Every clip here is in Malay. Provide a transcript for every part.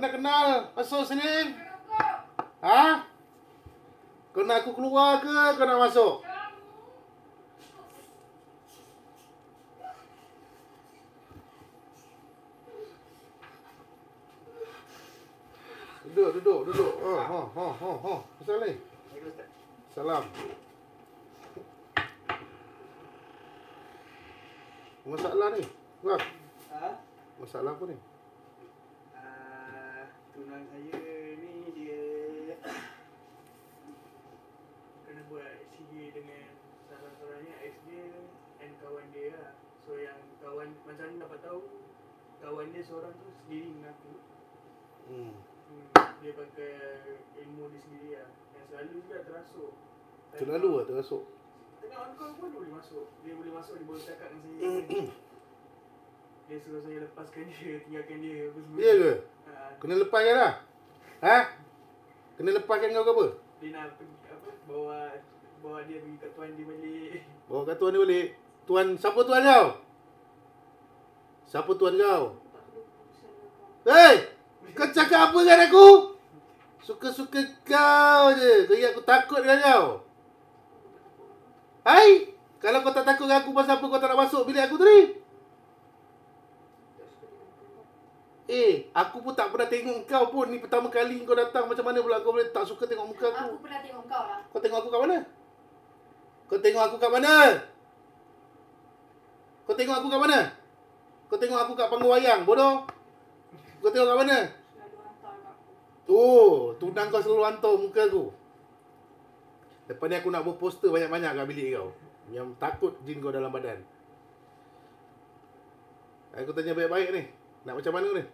Kena kenal masuk sini? Ha? Kena aku keluar ke Kena masuk? Duduk, duduk, duduk. Ha, ha, ha, ha, ha. ni. Salam. Masalah ni. Bang. Ha? Masalah apa ni? tunang saya ni dia kena buat CV dengan salah seorangnya ex dia and kawan dia lah. So yang kawan macam mana dapat tahu kawan dia seorang tu sendiri mengaku. Hmm. hmm. Dia pakai ilmu dia sendiri lah. Yang selalu juga terasuk. selalu lah terasuk. Tengah on call pun boleh masuk. Dia boleh masuk, dia boleh cakap dengan saya. dia suruh saya lepaskan dia, tinggalkan dia apa ke? Uh, kena lepaskan lah. Ha? Kena lepaskan kau ke apa? Dia nak pergi apa? Bawa bawa dia pergi kat tuan dia balik. Bawa kat tuan dia balik. Tuan siapa tuan kau? Siapa tuan kau? Hei! Kau cakap apa dengan aku? Suka-suka kau je. Kau ingat aku takut dengan kau? Hai! Kalau kau tak takut dengan aku, pasal apa kau tak nak masuk bilik aku tadi? Ha? Eh, aku pun tak pernah tengok kau pun. Ni pertama kali kau datang macam mana pula kau boleh tak suka tengok muka aku. Aku pernah tengok kau lah. Kau tengok aku kat mana? Kau tengok aku kat mana? Kau tengok aku kat mana? Kau tengok aku kat panggung wayang, bodoh. Kau tengok kat mana? Tu, oh, tunang kau selalu hantar muka aku. Lepas ni aku nak buat poster banyak-banyak kat bilik kau. Yang takut jin kau dalam badan. Aku tanya baik-baik ni. Nak macam mana ni?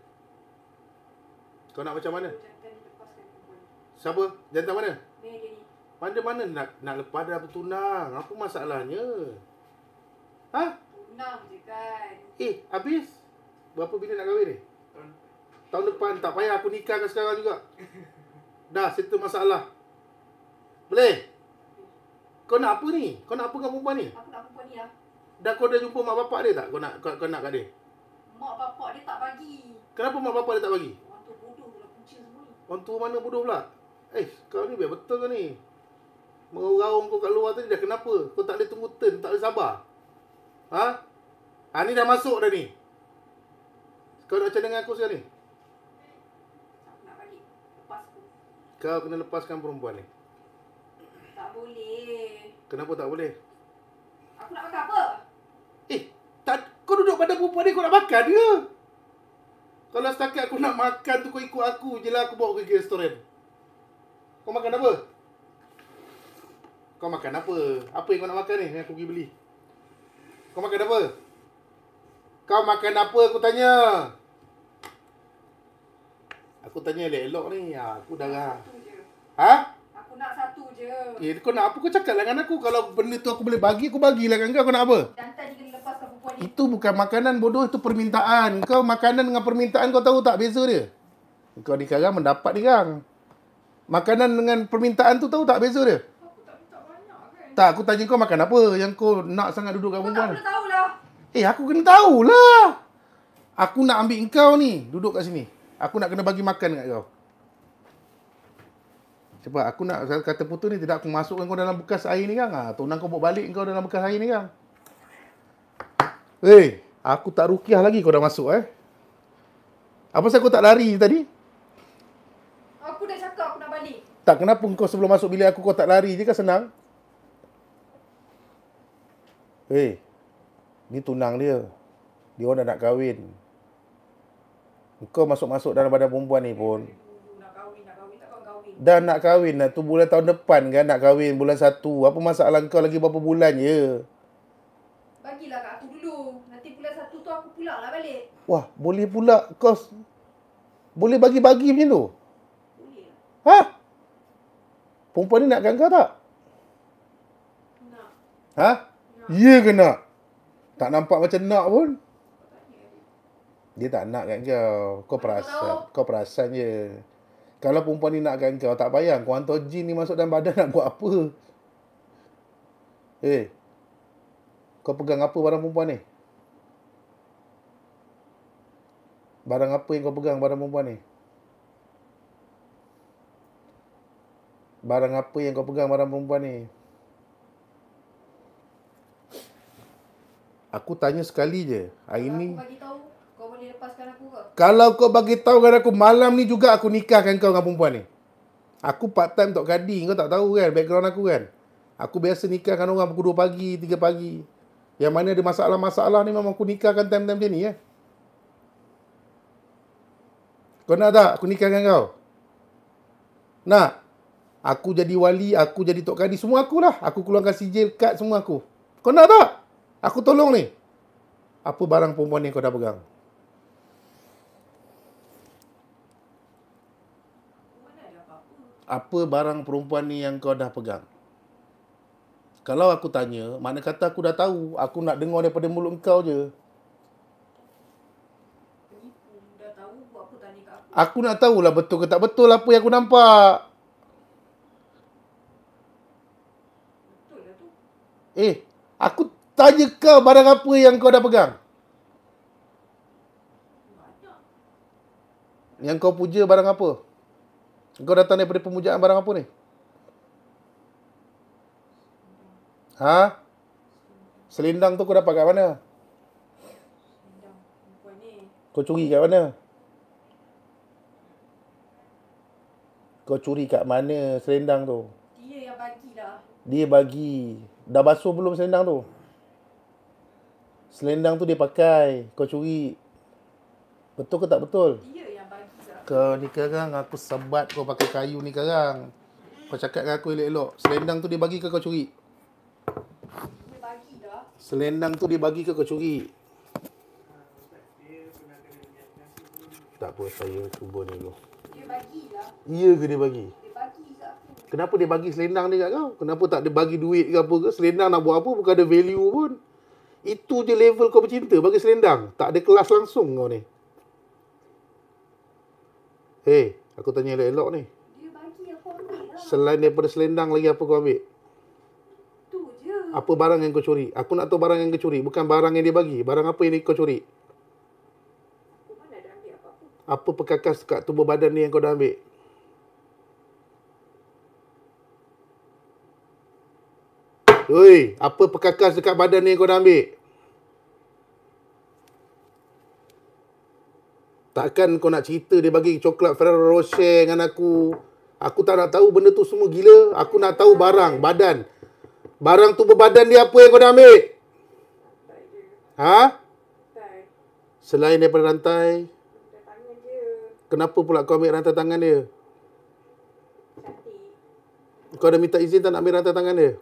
Kau nak macam mana? Kan, Siapa? Jantan mana? Pada mana nak nak lepas dah tunang Apa masalahnya? Ha? Tunang je kan. Eh, habis? Berapa bila nak kahwin ni? Tahun. Tahun depan. Tak payah aku nikahkan sekarang juga. dah, situ masalah. Boleh? Kau nak apa ni? Kau nak apa dengan perempuan ni? Aku nak perempuan ni lah. Dah kau dah jumpa mak bapak dia tak? Kau nak kau, kau nak kat dia? Mak bapak dia tak bagi. Kenapa mak bapak dia tak bagi? Orang tua mana bodoh pula? Eh, kau ni biar betul ke ni? Mengaung kau kat luar tadi dah kenapa? Kau tak boleh tunggu turn, tak boleh sabar. Ha? Ha ni dah masuk dah ni. Kau nak cakap dengan aku sekarang ni? Kau kena lepaskan perempuan ni. Tak boleh. Kenapa tak boleh? Aku nak makan apa? Eh, tak, kau duduk pada perempuan ni kau nak makan ke? Ya? Kalau setakat aku nak makan tu kau ikut aku je lah aku bawa pergi restoran. Kau makan apa? Kau makan apa? Apa yang kau nak makan ni yang aku pergi beli? Kau makan apa? Kau makan apa aku tanya? Aku tanya elok-elok ni. Ah, aku dah lah. Ha? Aku nak satu je. Eh, kau nak apa? Kau cakap lah dengan aku. Kalau benda tu aku boleh bagi, aku bagilah dengan kau. Kau nak apa? Dan itu bukan makanan bodoh itu permintaan. Kau makanan dengan permintaan kau tahu tak beza dia? Kau ni mendapat ni kang. Makanan dengan permintaan tu tahu tak beza dia? tak minta Tak, aku tanya kau makan apa yang kau nak sangat duduk kat perempuan. Aku tak kena tahulah. Eh, aku kena tahulah. Aku nak ambil kau ni duduk kat sini. Aku nak kena bagi makan dekat kau. Cepat, aku nak kata putus ni tidak aku masukkan kau dalam bekas air ni kang. Ha, ah, tunang kau bawa balik kau dalam bekas air ni kang. Eh, hey, aku tak rukiah lagi kau dah masuk eh. Apa saya kau tak lari tadi? Aku dah cakap aku nak balik. Tak, kenapa kau sebelum masuk bilik aku kau tak lari je kan senang? Eh, hey, ni tunang dia. Dia orang dah nak kahwin. Kau masuk-masuk dalam badan perempuan ni pun. Dah nak kahwin lah. Tu bulan tahun depan kan nak kahwin. Bulan satu. Apa masalah kau lagi berapa bulan je? Bagilah kat pula lah balik. Wah, boleh pula kos. Boleh bagi-bagi macam tu? Boleh. Ha? Perempuan ni nakkan kau tak? Nak. Ha? Nak. Ya ke nak? Tak nampak macam nak pun. Dia tak nak kan kau. Kau perasan. Kau perasan je. Kalau perempuan ni kan kau, tak payah, Kau hantar jin ni masuk dalam badan nak buat apa? Eh. Kau pegang apa barang perempuan ni? Eh? Barang apa yang kau pegang barang perempuan ni? Barang apa yang kau pegang barang perempuan ni? Aku tanya sekali je. Hari ni kalau kau bagi tahu kepada aku malam ni juga aku nikahkan kau dengan perempuan ni. Aku part time tok gadi, kau tak tahu kan background aku kan. Aku biasa nikahkan orang pukul 2 pagi, 3 pagi. Yang mana ada masalah-masalah ni memang aku nikahkan time-time macam ni eh. Ya? Kau nak tak aku nikah dengan kau? Nak? Aku jadi wali, aku jadi Tok Kadi, semua akulah. Aku keluarkan sijil, kad, semua aku. Kau nak tak? Aku tolong ni. Apa barang perempuan ni kau dah pegang? Apa barang perempuan ni yang kau dah pegang? Kalau aku tanya, mana kata aku dah tahu. Aku nak dengar daripada mulut kau je. Aku nak tahulah betul ke tak betul apa yang aku nampak. Eh, aku tanya kau barang apa yang kau dah pegang. Yang kau puja barang apa? Kau datang daripada pemujaan barang apa ni? Ha? Selendang tu kau dapat kat mana? Selendang perempuan ni. Kau curi kat mana? kau curi kat mana selendang tu? Dia yang bagi dah. Dia bagi. Dah basuh belum selendang tu? Selendang tu dia pakai. Kau curi. Betul ke tak betul? Dia yang bagi dah. Kau ni sekarang aku sebat kau pakai kayu ni sekarang. Kau cakap dengan aku elok-elok. Selendang tu dia bagi ke kau curi? Dia bagi dah. Selendang tu dia bagi ke kau curi? Tak apa, saya cuba ni dulu dia bagi lah. Ya ke dia bagi? Dia bagi Kenapa dia bagi selendang ni kat kau? Kenapa tak dia bagi duit ke apa ke? Selendang nak buat apa? Bukan ada value pun. Itu je level kau bercinta bagi selendang. Tak ada kelas langsung kau ni. Hei, aku tanya elok-elok ni. Dia bagi aku ambil lah. Selain daripada selendang lagi apa kau ambil? Itu je. Apa barang yang kau curi? Aku nak tahu barang yang kau curi. Bukan barang yang dia bagi. Barang apa yang kau curi? Dia apa perkakas dekat tubuh badan ni yang kau dah ambil? Oi, apa perkakas dekat badan ni yang kau dah ambil? Takkan kau nak cerita dia bagi coklat Ferrero Rocher dengan aku. Aku tak nak tahu benda tu semua gila. Aku nak tahu barang, badan. Barang tu berbadan dia apa yang kau dah ambil? Ha? Selain daripada rantai. Selain daripada rantai. Kenapa pula kau ambil rantai tangan dia? Kau dah minta izin tak nak ambil rantai tangan dia?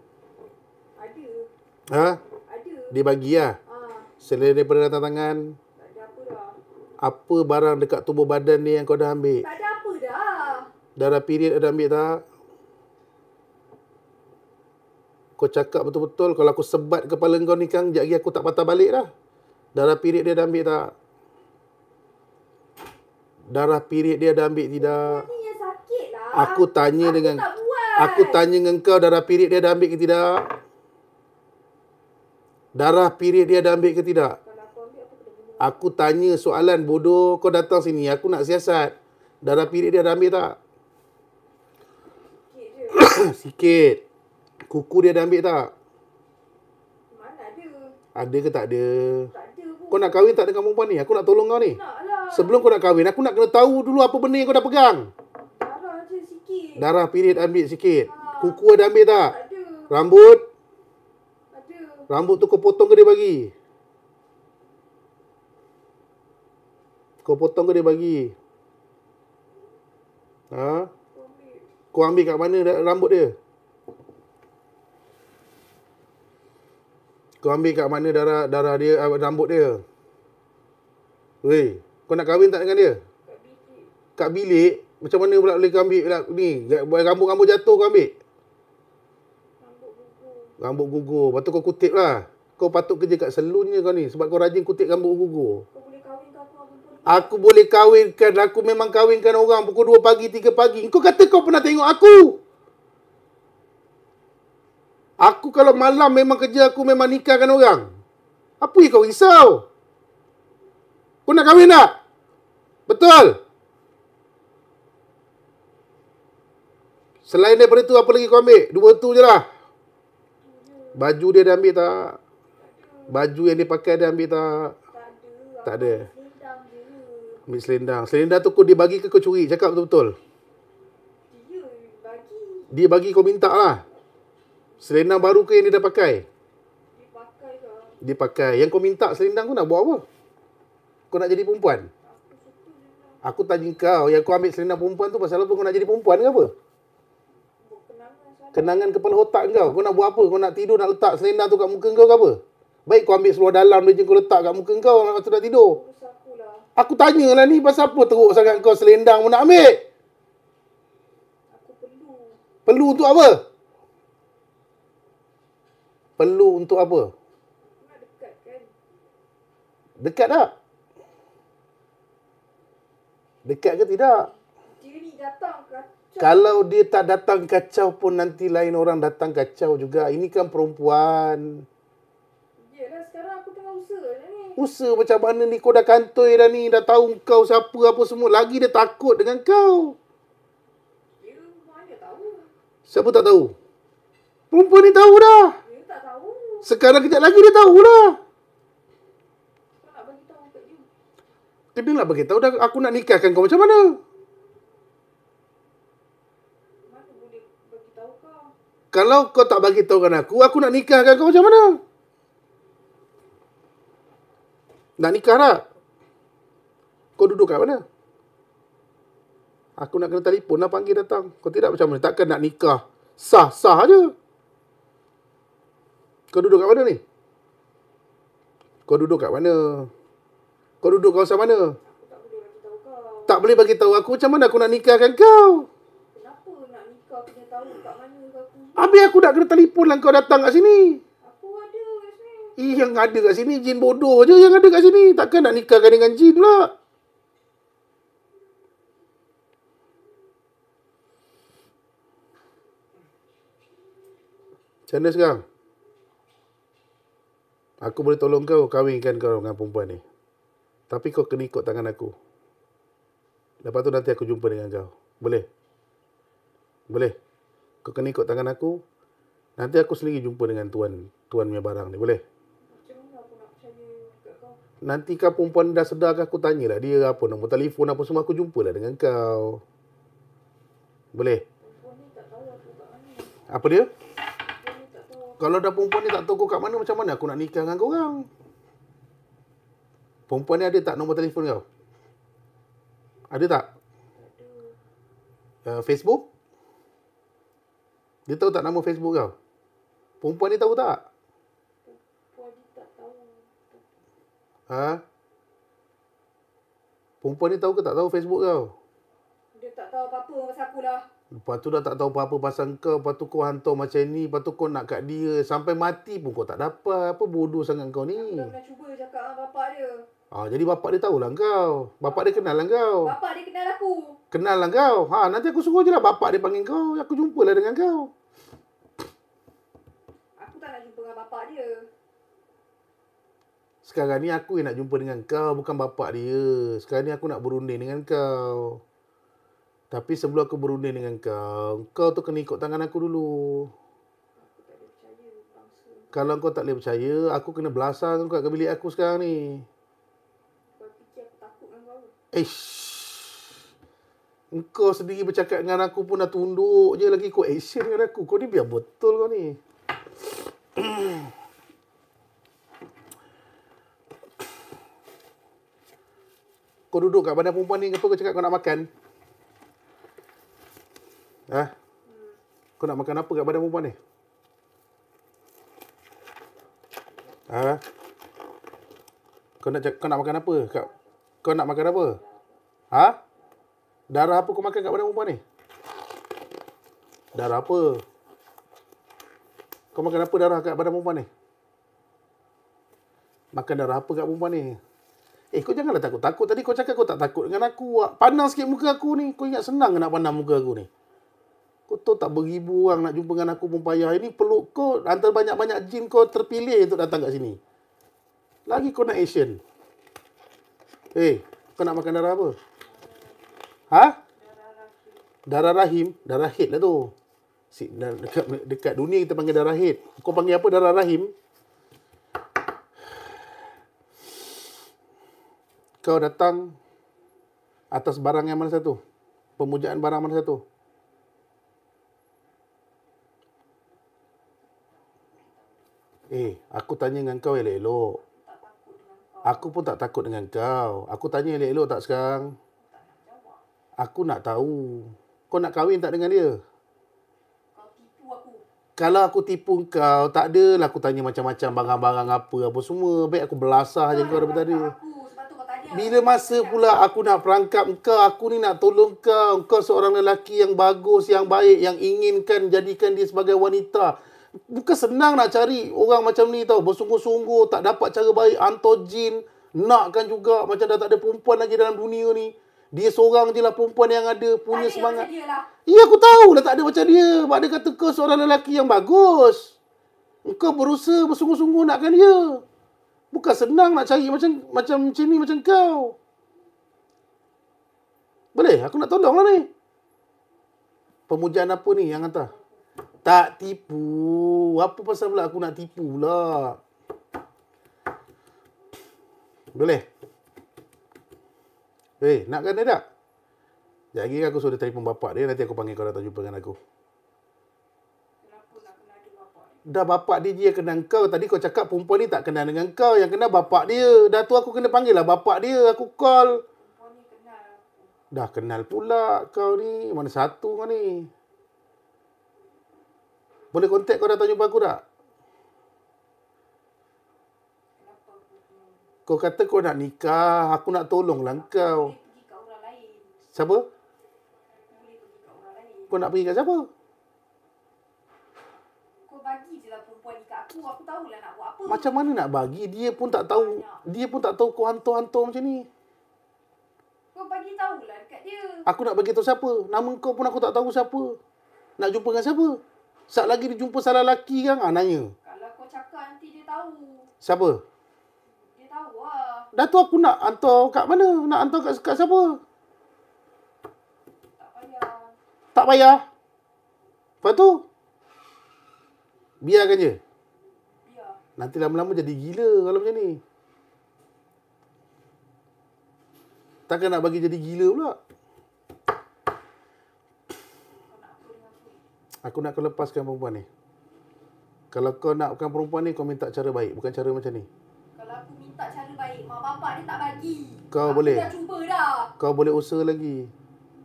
Ada. Ha? Ada. Dia bagi lah. Ha. Selain daripada rantai tangan. Tak ada apa dah. Apa barang dekat tubuh badan ni yang kau dah ambil? Tak ada apa dah. Darah period ada ambil tak? Kau cakap betul-betul kalau aku sebat kepala kau ni kang, jap lagi aku tak patah balik dah. Darah period dia dah ambil tak? Darah period dia dah ambil tidak? Yang lah. aku tanya aku dengan Aku tanya dengan kau darah period dia dah ambil ke tidak? Darah period dia dah ambil ke tidak? Aku tanya soalan bodoh kau datang sini aku nak siasat. Darah period dia dah ambil tak? Sikit. Kuku dia dah ambil tak? Mana ada. Ada ke tak ada? Tak ada pun. Kau nak kahwin tak dengan perempuan ni? Aku nak tolong kau ni. Nak Sebelum kau nak kahwin, aku nak kena tahu dulu apa benda yang kau dah pegang. Darah je sikit. Darah ambil sikit. Ha. Kuku ada ambil tak? Ada. Rambut? Ada. Rambut tu kau potong ke dia bagi? Kau potong ke dia bagi? Ha? Kau ambil kat mana rambut dia? Kau ambil kat mana darah darah dia eh, rambut dia? Weh. Kau nak kahwin tak dengan dia? Kat bilik. Kat bilik? Macam mana pula boleh kau ambil pula ni? Rambut-rambut jatuh kau ambil? Rambut gugur. Rambut gugur. Lepas tu kau kutip lah. Kau patut kerja kat salonnya kau ni. Sebab kau rajin kutip rambut gugur. Kau boleh kahwin aku boleh kahwinkan. Aku memang kahwinkan orang pukul 2 pagi, 3 pagi. Kau kata kau pernah tengok aku. Aku kalau malam memang kerja aku memang nikahkan orang. Apa yang kau risau? Kau nak kahwin tak? Betul? Selain daripada itu, apa lagi kau ambil? Dua tu je lah. Baju dia dah ambil tak? Baju yang dia pakai dia ambil tak? Tak ada. Ambil selendang. Selendang tu kau dia bagi ke kau curi? Cakap betul-betul. Dia bagi kau minta lah. Selendang baru ke yang dia dah pakai? Dia pakai. Yang kau minta selendang kau nak buat apa? kau nak jadi perempuan? Aku tanya kau yang kau ambil selendang perempuan tu pasal apa kau nak jadi perempuan ke apa? Kenangan kepala otak kau. Kau nak buat apa? Kau nak tidur nak letak selendang tu kat muka kau ke apa? Baik kau ambil seluar dalam dia je kau letak kat muka kau orang tu dah tidur. Aku tanyalah ni pasal apa teruk sangat kau selendang pun nak ambil? Perlu Perlu untuk apa? Perlu untuk apa? dekat kan? Dekat tak? Dekat ke tidak? Kalau dia tak datang kacau pun nanti lain orang datang kacau juga. Ini kan perempuan. Yalah sekarang aku tengah usaha dah ni. Usaha macam mana ni kau dah kantoi dah ni. Dah tahu kau siapa apa semua. Lagi dia takut dengan kau. Dia mana tahu. Siapa tak tahu? Perempuan ni tahu dah. Dia tak tahu. Sekarang kejap lagi dia tahu dah. Dia bilang lah, bagi tahu dah aku nak nikahkan kau macam mana? Kalau kau tak bagi tahu kan aku, aku nak nikahkan kau macam mana? Nak nikah tak? Kau duduk kat mana? Aku nak kena telefon lah panggil datang. Kau tidak macam mana? Takkan nak nikah. Sah-sah aja. Kau duduk kat mana ni? Kau duduk kat mana? Kau duduk kawasan mana? Tak boleh bagi tahu aku macam mana aku nak nikahkan kau. Kenapa nak nikah kena tahu kat mana aku? Abi aku nak kena telefon lah kau datang kat sini. Aku ada kat sini. Eh, yang ada kat sini jin bodoh je yang ada kat sini. Takkan nak nikahkan dengan jin pula. Macam mana sekarang? Aku boleh tolong kau kahwinkan kau dengan perempuan ni. Tapi kau kena ikut tangan aku. Lepas tu nanti aku jumpa dengan kau. Boleh? Boleh? Kau kena ikut tangan aku. Nanti aku sendiri jumpa dengan tuan. Tuan punya barang ni. Boleh? Nanti kau perempuan dah sedar ke aku tanyalah dia apa nombor telefon apa semua aku jumpalah dengan kau. Boleh? Apa dia? Kalau dah perempuan ni tak tahu kau kat mana macam mana aku nak nikah dengan kau orang? Perempuan ni ada tak nombor telefon kau? Ada tak? Ada. Uh, eh, Facebook? Dia tahu tak nama Facebook kau? Perempuan ni tahu tak? Perempuan ni tak tahu. Ha? Perempuan ni tahu ke tak tahu Facebook kau? Dia tak tahu apa-apa pasal aku lah. Lepas tu dah tak tahu apa-apa pasal kau. Lepas tu kau hantar macam ni. Lepas tu kau nak kat dia. Sampai mati pun kau tak dapat. Apa bodoh sangat kau ni? Aku dah cuba cakap dengan bapak dia. Ah, jadi bapak dia tahulah kau. Bapak dia kenal lah kau. Bapak dia kenal aku. Kenal lah kau. Ha, nanti aku suruh je lah bapak dia panggil kau. Aku jumpa lah dengan kau. Aku tak nak jumpa dengan bapak dia. Sekarang ni aku yang nak jumpa dengan kau, bukan bapak dia. Sekarang ni aku nak berunding dengan kau. Tapi sebelum aku berunding dengan kau, kau tu kena ikut tangan aku dulu. Aku tak boleh percaya, bangsa. Kalau kau tak boleh percaya, aku kena belasang. kau kat bilik aku sekarang ni. Eish. Engkau sendiri bercakap dengan aku pun dah tunduk je lagi kau action dengan aku. Kau ni biar betul kau ni. Kau duduk kat badan perempuan ni kenapa kau cakap kau nak makan? Ha? Kau nak makan apa kat badan perempuan ni? Ha? Kau nak kau nak makan apa kat kau nak makan apa? Ha? Darah apa kau makan kat badan perempuan ni? Darah apa? Kau makan apa darah kat badan perempuan ni? Makan darah apa kat perempuan ni? Eh, kau janganlah takut-takut. Tadi kau cakap kau tak takut dengan aku. Pandang sikit muka aku ni. Kau ingat senang ke nak pandang muka aku ni? Kau tahu tak beribu orang nak jumpa dengan aku pun payah. Ini peluk kau antara banyak-banyak jin kau terpilih untuk datang kat sini. Lagi kau nak Asian. Eh, kau nak makan darah apa? Ha? Darah rahim. Darah rahim? Darah lah tu. Si, dekat, dekat dunia kita panggil darah hit. Kau panggil apa darah rahim? Kau datang atas barang yang mana satu? Pemujaan barang mana satu? Eh, aku tanya dengan kau elok-elok. Aku pun tak takut dengan kau. Aku tanya elok-elok tak sekarang? Aku nak tahu. Kau nak kahwin tak dengan dia? Kalau aku tipu kau, tak adalah aku tanya macam-macam barang-barang apa, apa semua. Baik aku belasah je kau daripada tadi. Bila masa pula aku nak perangkap kau, aku ni nak tolong kau. Kau seorang lelaki yang bagus, yang baik, yang inginkan jadikan dia sebagai wanita bukan senang nak cari orang macam ni tau bersungguh-sungguh tak dapat cara baik antojin nakkan juga macam dah tak ada perempuan lagi dalam dunia ni dia seorang je lah perempuan yang ada punya ada semangat dia lah. ya aku tahu dah tak ada macam dia mak dia kata kau seorang lelaki yang bagus kau berusaha bersungguh-sungguh nakkan dia bukan senang nak cari macam macam macam ni macam kau boleh aku nak tolong lah ni pemujaan apa ni yang hantar tak tipu. Apa pasal pula aku nak tipu pula? Boleh? Eh, hey, nak kena tak? Sekejap lagi aku suruh telefon bapak dia. Nanti aku panggil kau datang jumpa dengan aku. Dah bapak dia dia kenal kau. Tadi kau cakap perempuan ni tak kenal dengan kau. Yang kenal bapak dia. Dah tu aku kena panggil lah bapak dia. Aku call. Dah kenal pula kau ni. Mana satu mana ni. Boleh kontak kau datang jumpa aku tak? Kau kata kau nak nikah, aku nak tolonglah kau. Siapa? Kau nak pergi kat siapa? Kau bagi je lah perempuan kat aku. Aku tahulah nak buat apa. Macam mana nak bagi? Dia pun tak tahu. Dia pun tak tahu kau hantu-hantu macam ni. Kau bagi tahulah dekat dia. Aku nak bagi tahu siapa. Nama kau pun aku tak tahu siapa. Nak jumpa dengan siapa? Sat lagi dia jumpa salah lelaki kan? Ah, nanya. Kalau kau cakap nanti dia tahu. Siapa? Dia tahu lah. Dah tu aku nak hantar kat mana? Nak hantar kat, kat siapa? Tak payah. Tak payah? Lepas tu? Biarkan je? Biar. Nanti lama-lama jadi gila kalau macam ni. Takkan nak bagi jadi gila pula? Tak aku nak kau lepaskan perempuan ni. Kalau kau nak nakkan perempuan ni, kau minta cara baik. Bukan cara macam ni. Kalau aku minta cara baik, mak bapak ni tak bagi. Kau aku boleh. Aku dah cuba dah. Kau boleh usaha lagi.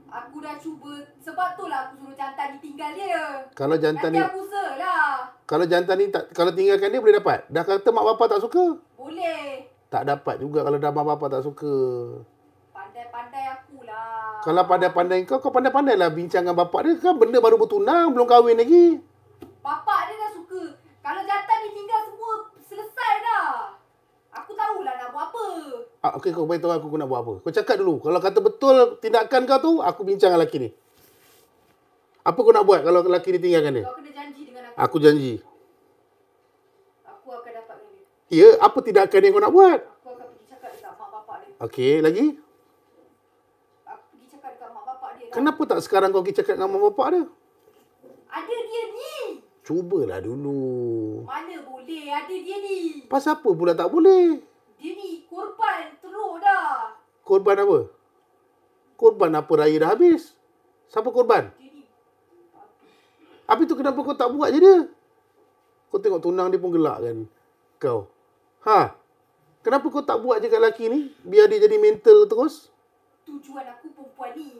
Aku dah cuba. Sebab tu lah aku suruh jantan ditinggal dia. Kalau jantan Nanti ni... Nanti aku usaha lah. Kalau jantan ni, tak, kalau tinggalkan dia boleh dapat? Dah kata mak bapak tak suka? Boleh. Tak dapat juga kalau dah mak bapak tak suka kalau pada pandai kau, kau pandai lah bincang dengan bapak dia. Kan benda baru bertunang, belum kahwin lagi. Bapak dia dah kan suka. Kalau jantan ni tinggal semua selesai dah. Aku tahulah nak buat apa. Ah, Okey, kau beritahu aku, aku nak buat apa. Kau cakap dulu. Kalau kata betul tindakan kau tu, aku bincang dengan lelaki ni. Apa kau nak buat kalau lelaki ni tinggalkan dia? Kau kena janji dengan aku. Aku janji. Aku akan dapat dia. Ya, apa tindakan yang kau nak buat? Aku akan pergi cakap dekat mak bapak dia. Okey, lagi? Kenapa tak sekarang kau pergi cakap dengan mak bapak dia? Ada dia ni. Cubalah dulu. Mana boleh ada dia ni. Pasal apa pula tak boleh? Dia ni korban teruk dah. Korban apa? Korban apa raya dah habis? Siapa korban? Apa tu kenapa kau tak buat je dia? Kau tengok tunang dia pun gelak kan kau. Ha? Kenapa kau tak buat je kat lelaki ni? Biar dia jadi mental terus? Tujuan aku perempuan ni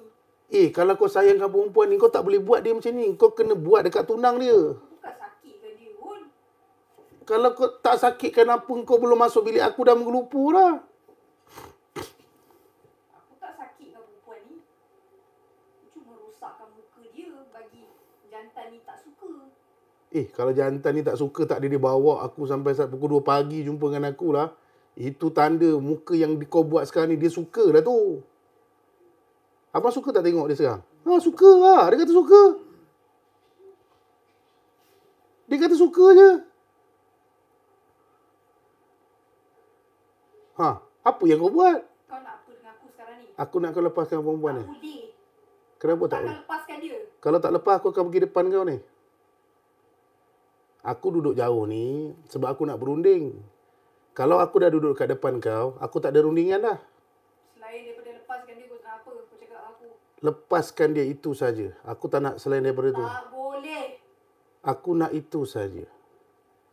Eh, kalau kau sayangkan perempuan ni, kau tak boleh buat dia macam ni. Kau kena buat dekat tunang dia. Kalau kau tak sakit kenapa kau belum masuk bilik aku dah mengelupu dah. Aku tak sakit dengan perempuan ni. Cuma rosakkan muka dia bagi jantan ni tak suka. Eh, kalau jantan ni tak suka tak dia bawa aku sampai saat pukul 2 pagi jumpa dengan aku lah. Itu tanda muka yang kau buat sekarang ni dia suka lah tu. Abang suka tak tengok dia sekarang? Ha, suka lah. Dia kata suka. Dia kata suka je. Ha, apa yang kau buat? Kau nak aku dengan aku sekarang ni? Aku nak kau lepaskan perempuan ni. Tak boleh. Kenapa tak, tak boleh? lepaskan dia. Kalau tak lepas, aku akan pergi depan kau ni. Aku duduk jauh ni sebab aku nak berunding. Kalau aku dah duduk kat depan kau, aku tak ada rundingan dah. Lepaskan dia itu saja. Aku tak nak selain daripada itu. Tak boleh. Aku nak itu saja.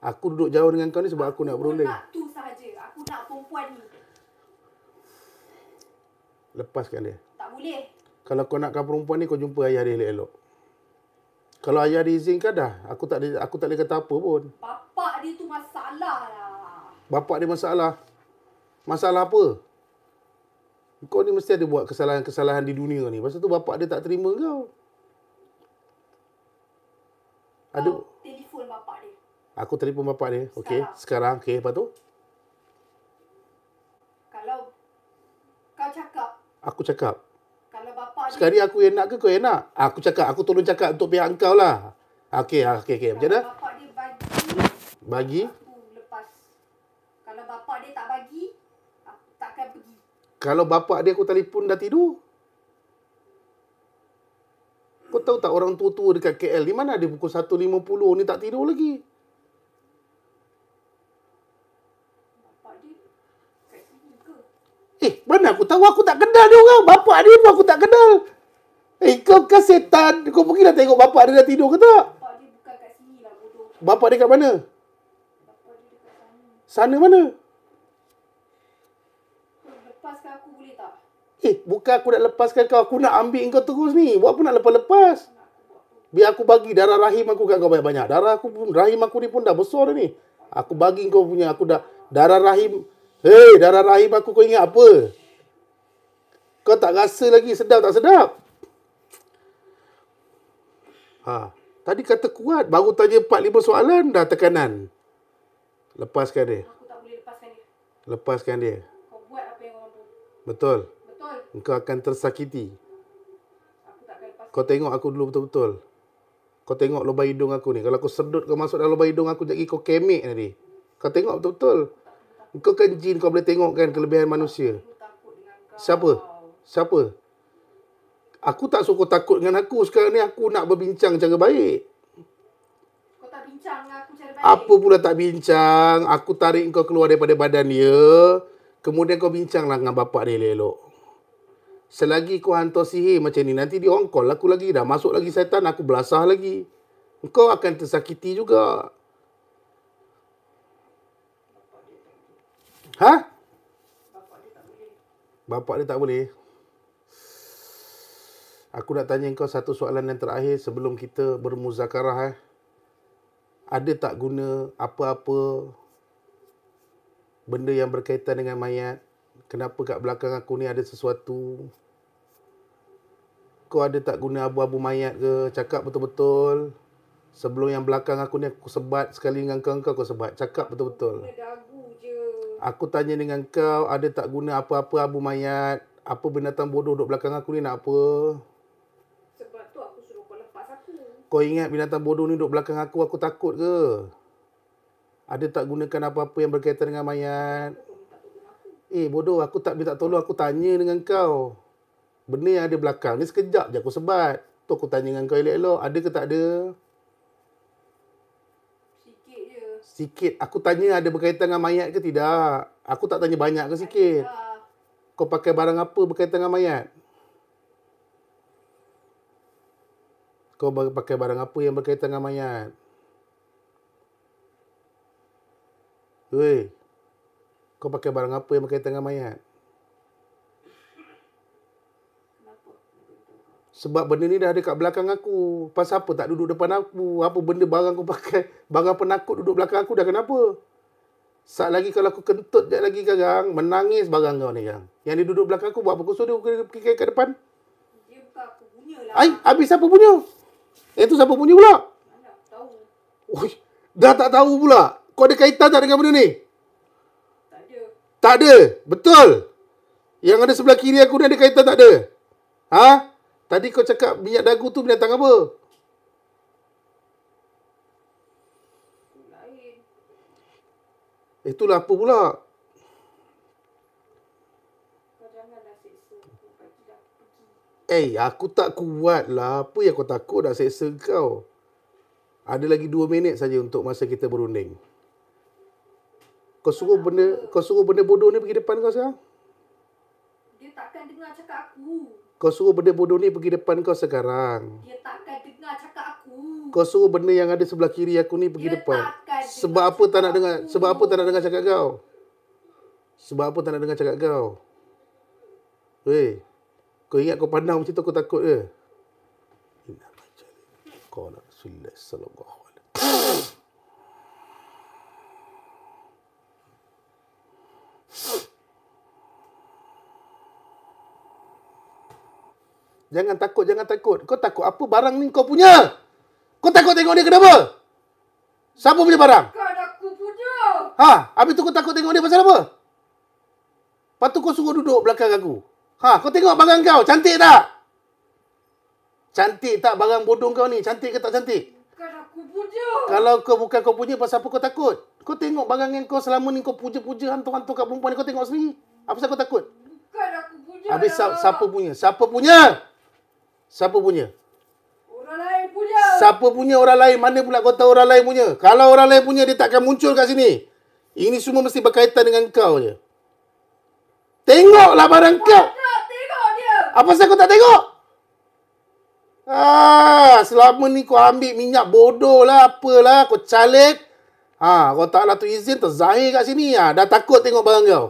Aku duduk jauh dengan kau ni sebab aku, aku nak berunding. Aku nak saja. Aku nak perempuan ni. Lepaskan dia. Tak boleh. Kalau kau nak nakkan perempuan ni, kau jumpa ayah dia elok-elok. Kalau ayah dia izinkan dah. Aku tak ada, aku tak boleh kata apa pun. Bapak dia tu masalah lah. Bapak dia masalah. Masalah apa? Kau ni mesti ada buat kesalahan-kesalahan di dunia ni. Pasal tu bapak dia tak terima kau. kau ada telefon bapak dia. Aku telefon bapak dia. Sekarang. Okey, sekarang okay, lepas tu. Kalau kau cakap. Aku cakap. Kalau bapak Sekarang dia... aku enak ke kau enak? Aku cakap, aku tolong cakap untuk pihak kau lah. Okay, okay, okey. Macam mana? bagi. Bagi. Bapak. Kalau bapa dia aku telefon dah tidur. Kau tahu tak orang tua-tua dekat KL di mana ada pukul 1.50 ni tak tidur lagi. Eh, mana aku tahu aku tak kenal dia orang. Bapak dia pun aku tak kenal. Eh, kau ke kan setan. Kau pergi dah tengok bapak dia dah tidur ke tak? Bapak dia bukan kat sini lah. Bapak dia kat mana? Bapak dia Sana mana? Eh, bukan aku nak lepaskan kau. Aku nak ambil kau terus ni. Buat apa nak lepas-lepas? Biar aku bagi darah rahim aku kan kau banyak-banyak. Darah aku pun, rahim aku ni pun dah besar ni. Aku bagi kau punya. Aku dah, darah rahim. Hei, darah rahim aku kau ingat apa? Kau tak rasa lagi sedap tak sedap? Ha. Tadi kata kuat. Baru tanya empat lima soalan dah tekanan. Lepaskan dia. Aku tak boleh lepaskan dia. Lepaskan dia. Kau buat apa yang orang tu. Betul betul. Kau akan tersakiti. kau tengok aku dulu betul-betul. Kau tengok lubang hidung aku ni. Kalau aku sedut kau masuk dalam lubang hidung aku, jadi kau kemik tadi. Kau tengok betul-betul. Kau kan jin, kau boleh tengok kan kelebihan manusia. Siapa? Siapa? Aku tak suka takut dengan aku. Sekarang ni aku nak berbincang cara baik. Kau tak bincang dengan aku cara baik? Apa pula tak bincang? Aku tarik kau keluar daripada badan dia. Kemudian kau bincanglah dengan bapak dia elok. Selagi kau hantar sihir macam ni, nanti dia orang call aku lagi. Dah masuk lagi setan, aku belasah lagi. Kau akan tersakiti juga. Ha? Bapak dia tak boleh. Aku nak tanya kau satu soalan yang terakhir sebelum kita bermuzakarah. Eh. Ada tak guna apa-apa benda yang berkaitan dengan mayat Kenapa kat belakang aku ni ada sesuatu Kau ada tak guna abu-abu mayat ke Cakap betul-betul Sebelum yang belakang aku ni aku sebat Sekali dengan kau, kau sebat Cakap betul-betul Aku tanya dengan kau Ada tak guna apa-apa abu mayat Apa binatang bodoh duduk belakang aku ni nak apa Sebab tu aku suruh kau lepas aku Kau ingat binatang bodoh ni duduk belakang aku Aku takut ke Ada tak gunakan apa-apa yang berkaitan dengan mayat Aku Eh bodoh aku tak minta tolong aku tanya dengan kau. Benda yang ada belakang ni sekejap je aku sebat. Tu aku tanya dengan kau elok-elok ada ke tak ada? Sikit je. Sikit. Aku tanya ada berkaitan dengan mayat ke tidak? Aku tak tanya banyak ke sikit? Ada. Lah. Kau pakai barang apa berkaitan dengan mayat? Kau pakai barang apa yang berkaitan dengan mayat? Weh. Kau pakai barang apa yang berkaitan dengan mayat? Sebab benda ni dah ada kat belakang aku. Pasal apa tak duduk depan aku? Apa benda barang aku pakai? Barang penakut duduk belakang aku dah kenapa? Saat lagi kalau aku kentut je lagi sekarang, menangis barang kau ni kan. Yang dia duduk belakang aku buat apa? Kau suruh dia pergi ke depan? Dia buka aku punya lah. Ai, habis siapa punya? Yang tu siapa punya pula? Mana tahu. Oi, dah tak tahu pula. Kau ada kaitan tak dengan benda ni? Tak tak ada. Betul. Yang ada sebelah kiri aku ni ada kaitan tak ada. Ha? Tadi kau cakap minyak dagu tu binatang apa? Itulah eh, apa pula? Eh, aku tak kuat lah. Apa yang kau takut nak seksa kau? Ada lagi dua minit saja untuk masa kita berunding. Kau suruh benda kau suruh benda bodoh ni pergi depan kau sekarang? Dia takkan dengar cakap aku. Kau suruh benda bodoh ni pergi depan kau sekarang. Dia takkan dengar cakap aku. Kau suruh benda yang ada sebelah kiri aku ni pergi Dia depan. sebab apa tak nak dengar? Aku. Sebab apa tak nak dengar cakap kau? Sebab apa tak nak dengar cakap kau? Wei, Kau ingat kau pandang macam tu aku takut ke? Inna majalika. Qala sallallahu alaihi wasallam. Jangan takut, jangan takut. Kau takut apa barang ni kau punya? Kau takut tengok dia kenapa? Siapa punya barang? Kan aku punya. Ha, habis tu kau takut tengok dia pasal apa? Lepas tu kau suruh duduk belakang aku. Ha, kau tengok barang kau, cantik tak? Cantik tak barang bodong kau ni? Cantik ke tak cantik? Kan aku punya. Kalau kau bukan kau punya, pasal apa kau takut? Kau tengok barang yang kau selama ni kau puja-puja hantu-hantu kat perempuan ni. Kau tengok sendiri. Apa pasal kau takut? Bukan aku punya. Habis siapa punya? Siapa punya? Siapa punya? Siapa punya? Orang lain punya. Siapa punya orang lain? Mana pula kau tahu orang lain punya? Kalau orang lain punya, dia takkan muncul kat sini. Ini semua mesti berkaitan dengan kau je. Tengoklah barang kau. tengok dia. Apa sebab kau tak tengok? Ah, selama ni kau ambil minyak bodoh lah, apalah, kau calik. Ha, kau tak lah tu izin terzahir kat sini. Ha, dah takut tengok barang kau.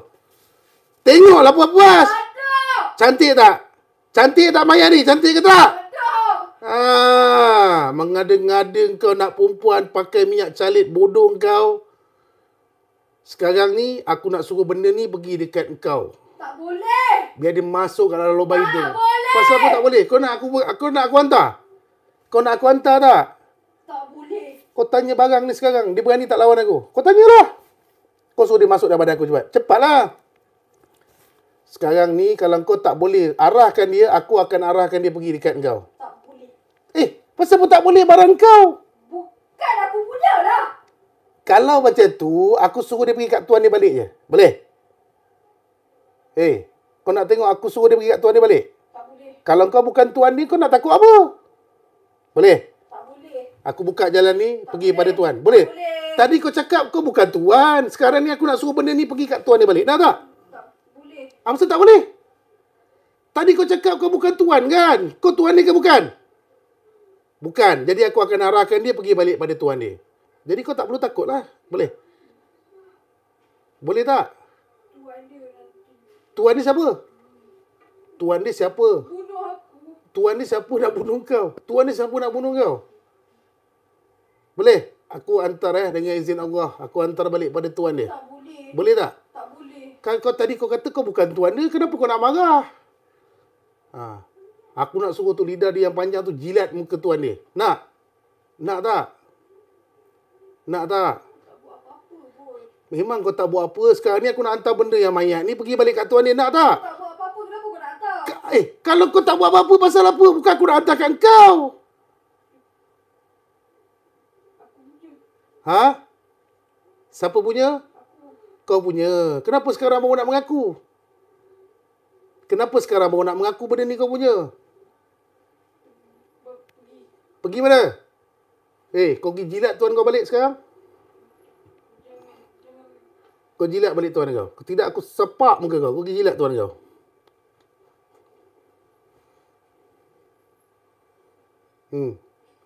Tengoklah puas-puas. Cantik tak? Cantik tak Maya ni? Cantik ke tak? Ah, mengada-ngada kau nak perempuan pakai minyak calit bodoh kau. Sekarang ni aku nak suruh benda ni pergi dekat kau. Tak boleh. Biar dia masuk kat dalam lubang hidung. Tak boleh. Pasal apa tak boleh? Kau nak aku aku nak aku hantar. Kau nak aku hantar tak? Tak boleh. Kau tanya barang ni sekarang. Dia berani tak lawan aku. Kau tanyalah. Kau suruh dia masuk dalam badan aku cepat. Cepatlah. Sekarang ni kalau kau tak boleh arahkan dia, aku akan arahkan dia pergi dekat kau. Tak boleh. Eh, pasal pun tak boleh barang kau? Bukan aku punya lah. Kalau macam tu, aku suruh dia pergi kat tuan dia balik je. Boleh? Eh, kau nak tengok aku suruh dia pergi kat tuan dia balik? Tak boleh. Kalau kau bukan tuan ni, kau nak takut apa? Boleh? Tak boleh. Aku buka jalan ni, tak pergi boleh. pada tuan. Boleh? Tak boleh. Tadi kau cakap kau bukan tuan. Sekarang ni aku nak suruh benda ni pergi kat tuan dia balik. Nak tak? Tak Ha, maksud tak boleh? Tadi kau cakap kau bukan tuan kan? Kau tuan dia ke bukan? Bukan. Jadi aku akan arahkan dia pergi balik pada tuan dia. Jadi kau tak perlu takut lah. Boleh? Boleh tak? Tuan dia siapa? Tuan dia siapa? Bunuh Tuan dia siapa nak bunuh kau? Tuan dia siapa nak bunuh kau? Boleh? Aku hantar eh dengan izin Allah. Aku hantar balik pada tuan dia. boleh. tak? Tak kan kau tadi kau kata kau bukan tuan dia, kenapa kau nak marah? Ha. Aku nak suruh tu lidah dia yang panjang tu jilat muka tuan dia. Nak? Nak tak? Nak tak? Memang kau tak buat apa. Sekarang ni aku nak hantar benda yang mayat ni pergi balik kat tuan dia. Nak tak? tak buat apa-apa. kau nak hantar? Eh, kalau kau tak buat apa-apa, pasal apa? Bukan aku nak hantar kau. Ha? Siapa punya? kau punya. Kenapa sekarang baru nak mengaku? Kenapa sekarang baru nak mengaku benda ni kau punya? Pergi mana? Eh, kau pergi jilat tuan kau balik sekarang? Kau jilat balik tuan kau. Tidak aku sepak muka kau. Kau pergi jilat tuan kau. Hmm.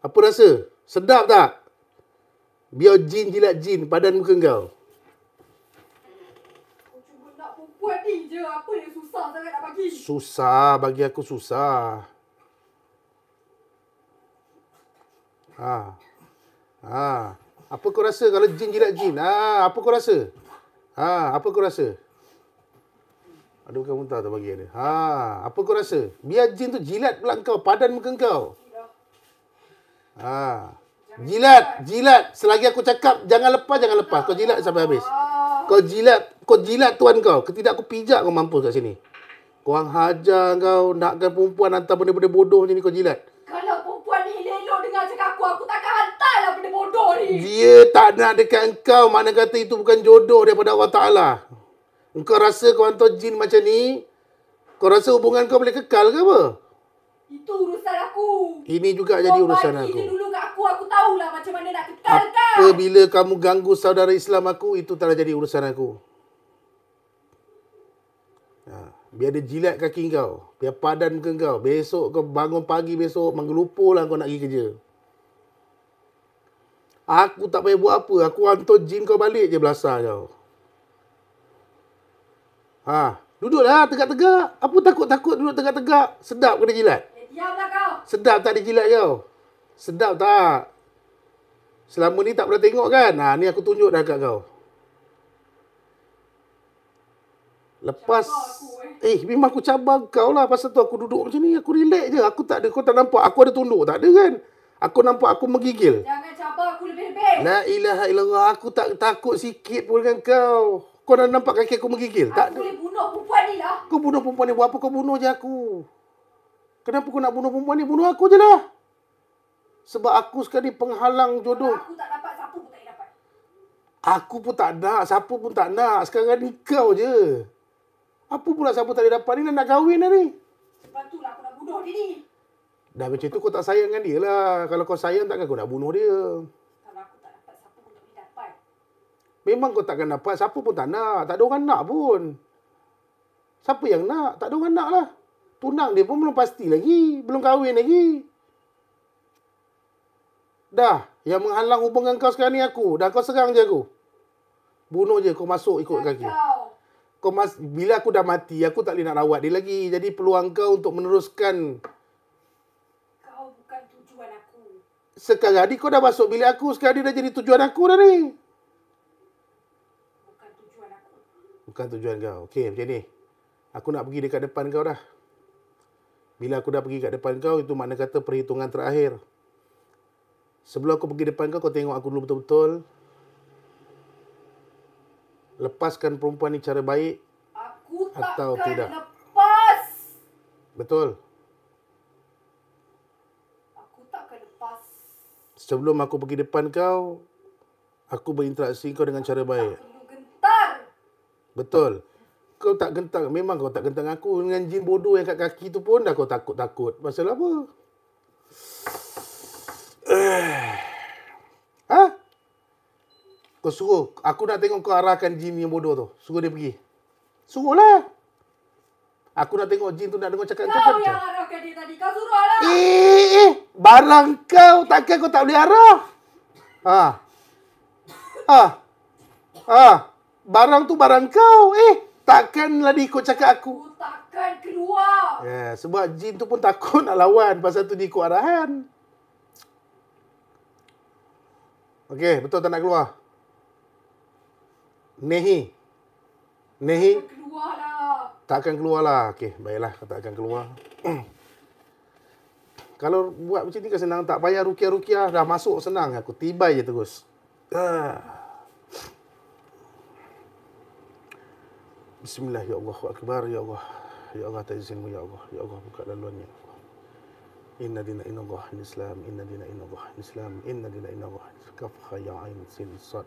Apa rasa? Sedap tak? Biar jin jilat jin padan muka kau. Buat ni je. Apa yang susah sangat nak bagi? Susah. Bagi aku susah. Ha. Ha. Apa kau rasa kalau jin jilat jin? Ha. Apa kau rasa? Ha. Apa kau rasa? Ada bukan muntah tak bagi dia. Ha. Apa kau rasa? Biar jin tu jilat pula kau. Padan muka kau. Ha. Jilat. Jilat. Selagi aku cakap, jangan lepas, jangan lepas. Kau jilat sampai habis. Ah. Kau jilat, kau jilat tuan kau. Ketidak aku pijak kau mampus kat sini. Kau orang hajar kau, nakkan perempuan hantar benda-benda bodoh macam ni kau jilat. Kalau perempuan ni lelok dengan cakap aku, aku takkan hantarlah benda bodoh ni. Dia tak nak dekat kau, mana kata itu bukan jodoh daripada Allah Ta'ala. Kau rasa kau hantar jin macam ni, kau rasa hubungan kau boleh kekal ke apa? Itu urusan aku. Ini juga kau jadi urusan aku. Kau dulu tahulah macam mana nak kekalkan. Apabila kamu ganggu saudara Islam aku, itu telah jadi urusan aku. Ha. Biar dia jilat kaki kau. Biar padan muka kau. Besok kau bangun pagi besok, mengelupulah kau nak pergi kerja. Aku tak payah buat apa. Aku hantar jin kau balik je belasah kau. Ha. Duduklah tegak-tegak. Apa takut-takut duduk tegak-tegak. Sedap kena jilat. Eh, Diamlah kau. Sedap tak dijilat kau? Sedap tak? Selama ni tak pernah tengok kan? Ha, ni aku tunjuk dah kat kau. Lepas... Aku, eh. eh, memang aku cabar kau lah. Pasal tu aku duduk macam ni. Aku relax je. Aku tak ada. Kau tak nampak. Aku ada tunduk. Tak ada kan? Aku nampak aku menggigil. Jangan cabar aku lebih-lebih. La ilaha illallah. Aku tak takut sikit pun dengan kau. Kau dah nampak kaki aku menggigil? Aku tak boleh ada. bunuh perempuan ni lah. Kau bunuh perempuan ni. Buat apa kau bunuh je aku? Kenapa kau nak bunuh perempuan ni? Bunuh aku je lah. Sebab aku sekali penghalang jodoh. aku tak dapat, siapa pun tak dapat. Aku pun tak nak, siapa pun tak nak. Sekarang ni kau je. Apa pula siapa tak dapat ni, nak kahwin ni. Sebab tu lah aku nak bunuh dia ni. Dah macam tu kau tak sayang dengan dia lah. Kalau kau sayang takkan kau nak bunuh dia. Memang kau takkan dapat. Siapa pun tak nak. Tak ada orang nak pun. Siapa yang nak? Tak ada orang nak lah. Tunang dia pun belum pasti lagi. Belum kahwin lagi. Dah. Yang menghalang hubungan kau sekarang ni aku. Dah kau serang je aku. Bunuh je kau masuk ikut kaki. Kau mas bila aku dah mati, aku tak boleh nak rawat dia lagi. Jadi peluang kau untuk meneruskan... Kau bukan tujuan aku. Sekarang ni kau dah masuk bila aku. Sekarang ni dah jadi tujuan aku dah ni. Bukan tujuan aku. Bukan tujuan kau. Okey, macam ni. Aku nak pergi dekat depan kau dah. Bila aku dah pergi kat depan kau, itu makna kata perhitungan Terakhir. Sebelum aku pergi depan kau, kau tengok aku dulu betul-betul. Lepaskan perempuan ni cara baik. Aku atau takkan tidak. lepas. Betul. Aku tak takkan lepas. Sebelum aku pergi depan kau, aku berinteraksi kau dengan aku cara baik. Aku gentar. Betul. Kau tak gentar. Memang kau tak gentar aku. Dengan jin bodoh yang kat kaki tu pun dah kau takut-takut. Masalah Apa? ha? Kau suruh. Aku nak tengok kau arahkan jin yang bodoh tu. Suruh dia pergi. lah. Aku nak tengok jin tu nak dengar cakap kau. Kau yang arahkan dia tadi. Kau suruhlah. Eh, eh. Barang kau. Takkan kau tak boleh arah. Ha. Ha. Ha. Barang tu barang kau. Eh. Takkanlah dia ikut cakap aku. Aku takkan keluar. Ya, yeah, sebab jin tu pun takut nak lawan. Pasal tu dia ikut arahan. Okey, betul tak nak keluar? Nehi. Nehi. Tak akan keluar lah. Tak akan keluar lah. Okey, baiklah. Tak akan keluar. Kalau buat macam ni kan senang. Tak payah rukia-rukia. Dah masuk senang. Aku tibai je terus. Bismillah. Ya Allah. Akbar. Ya Allah. Ya Allah. Ta'izinmu. Ya Allah. Ya Allah. Buka laluannya. Ya Allah. إن دين إن الله الإسلام إن دين إن الله الإسلام إن دين إن الله كف يا عين سين صاد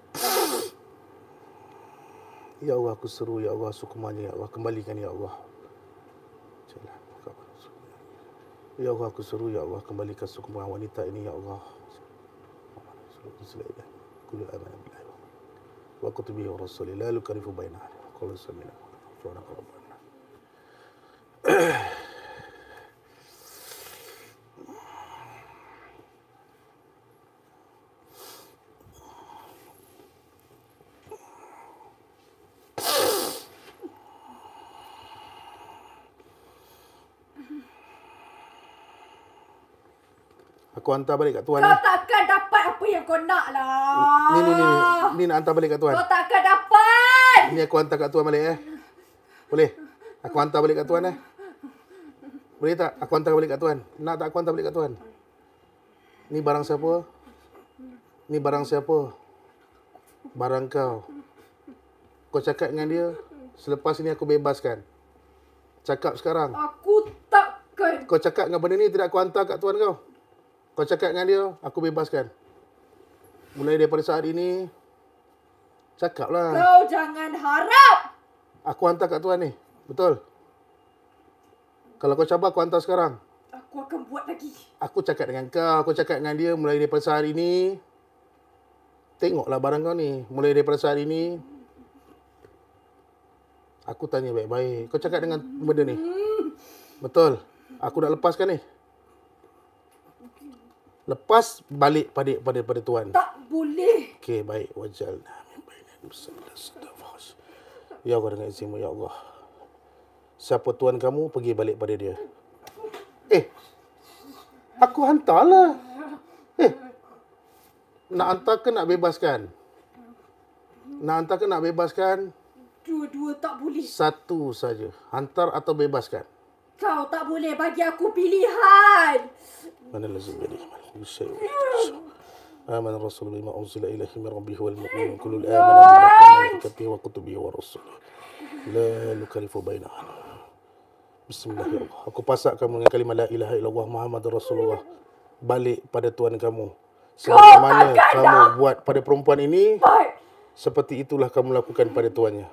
يا الله كسروا يا الله سكمان يا الله kembalikan يا الله Ya Allah aku seru Ya Allah kembalikan sokongan wanita ini Ya Allah Kulul amanah billahi wa kutubihi wa rasulih La lukarifu bainah Kulul samina Kulul samina hantar balik kat tuan. Kau takkan dapat apa yang kau nak lah. Ni, ni, ni. Ni nak hantar balik kat tuan. Kau takkan dapat. Ni aku hantar kat tuan balik eh. Boleh? Aku hantar balik kat tuan eh. Boleh tak? Aku hantar balik kat tuan. Nak tak aku hantar balik kat tuan? Ni barang siapa? Ni barang siapa? Barang kau. Kau cakap dengan dia, selepas ini aku bebaskan. Cakap sekarang. Aku takkan. Kau cakap dengan benda ni, tidak aku hantar kat tuan kau. Kau cakap dengan dia, aku bebaskan. Mulai daripada saat ini, cakaplah. Kau jangan harap! Aku hantar kat tuan ni. Betul? Kalau kau cabar, aku hantar sekarang. Aku akan buat lagi. Aku cakap dengan kau, aku cakap dengan dia, mulai daripada saat ini, tengoklah barang kau ni. Mulai daripada saat ini, aku tanya baik-baik. Kau cakap dengan benda ni. Hmm. Betul? Aku dah lepaskan ni. Eh? lepas balik pada pada pada tuan. Tak boleh. Okey, baik. Wajal. Ya Allah dengan izinmu, Ya Allah. Siapa tuan kamu, pergi balik pada dia. Eh, aku hantarlah. Eh, nak hantar ke nak bebaskan? Nak hantar ke nak bebaskan? Dua-dua tak boleh. Satu saja. Hantar atau bebaskan? Kau tak boleh bagi aku pilihan. Mana lazim jadi? آمن الرسول بما أنزل إليه من ربه والمؤمنون كل الآمن كتبه وكتبه ورسله لا نكلف Rasul. أحد بسم الله الله aku pasak kamu dengan kalimah la ilaha illallah Muhammad Rasulullah balik pada tuan kamu selama mana kamu buat pada perempuan ini seperti itulah kamu lakukan pada tuannya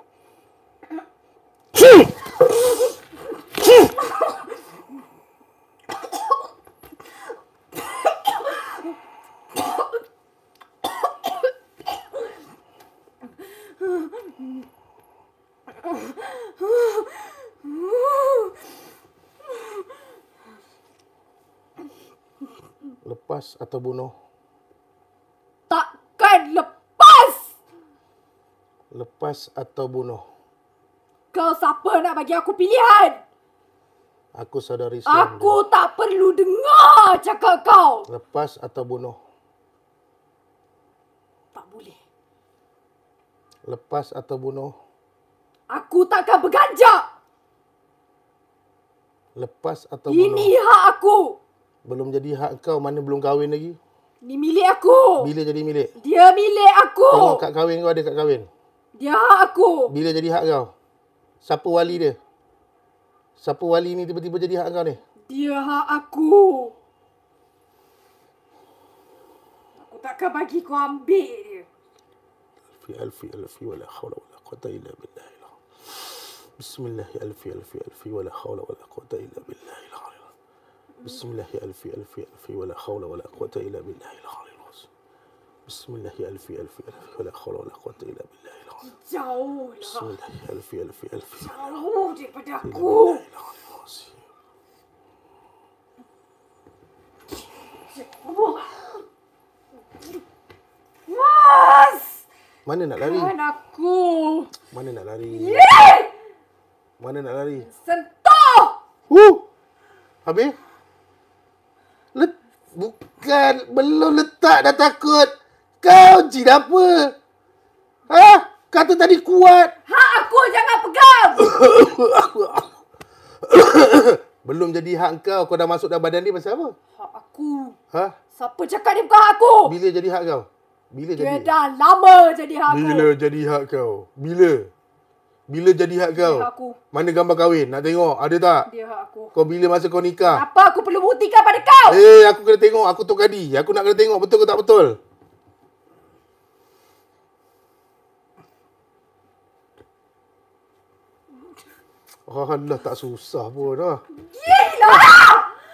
atau bunuh? Takkan lepas! Lepas atau bunuh? Kau siapa nak bagi aku pilihan? Aku saudari Islam. Aku dia. tak perlu dengar cakap kau. Lepas atau bunuh? Tak boleh. Lepas atau bunuh? Aku takkan berganjak. Lepas atau Ini bunuh? Ini hak aku. Belum jadi hak kau mana belum kahwin lagi? Ni milik aku. Bila jadi milik? Dia milik aku. Kalau kad kahwin kau ada kad kahwin? Dia hak aku. Bila jadi hak kau? Siapa wali dia? Siapa wali ni tiba-tiba jadi hak kau ni? Dia hak aku. Aku takkan bagi kau ambil dia. Alfi alfi alfi wala khawla wala quwata illa billah. Bismillah alfi alfi alfi wala khawla wala quwata illa billah. بسم الله ألفي ألفي ألفي ولا حول ولا قوة إلا بالله العلي العظيم بسم الله ألفي ألفي ألفي ولا حول ولا قوة إلا بالله العلي العظيم بسم الله ألفي ألفي ألفي jauh daripada Mas! Mana nak lari? Kan aku. Mana nak lari? Ye! Mana nak lari? Sentuh! Huh! Habis? Bukan belum letak dah takut. Kau jin apa? Ha? Kata tadi kuat. Ha aku jangan pegang. belum jadi hak kau. Kau dah masuk dalam badan dia pasal apa? Hak aku. Ha? Siapa cakap dia bukan hak aku? Bila jadi hak kau? Bila dia jadi? Dia dah lama jadi hak Bila aku. Bila jadi hak kau? Bila? Bila jadi hak kau? hak aku. Mana gambar kahwin? Nak tengok. Ada tak? Dia hak aku. Kau bila masa kau nikah? Apa aku perlu buktikan pada kau? Eh, hey, aku kena tengok. Aku tu kadi. Aku nak kena tengok betul ke tak betul. Oh, Allah tak susah pun lah. Gila!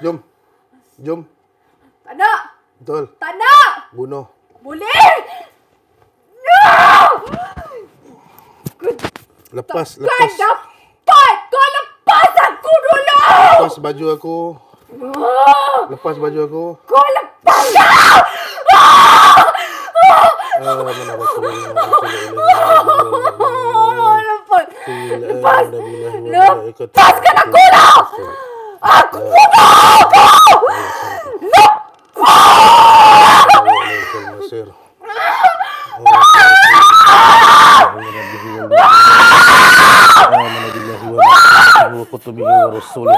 Jom. Jom. Tak nak. Betul. Tak nak. Bunuh. Boleh. No! lepas kau lepas dapat kau lepas aku dulu lepas baju aku lepas baju aku kau lepas ah ah mana lepas lepas lepas kan aku lah aku lepas lepas Oh, وكتبه ورسوله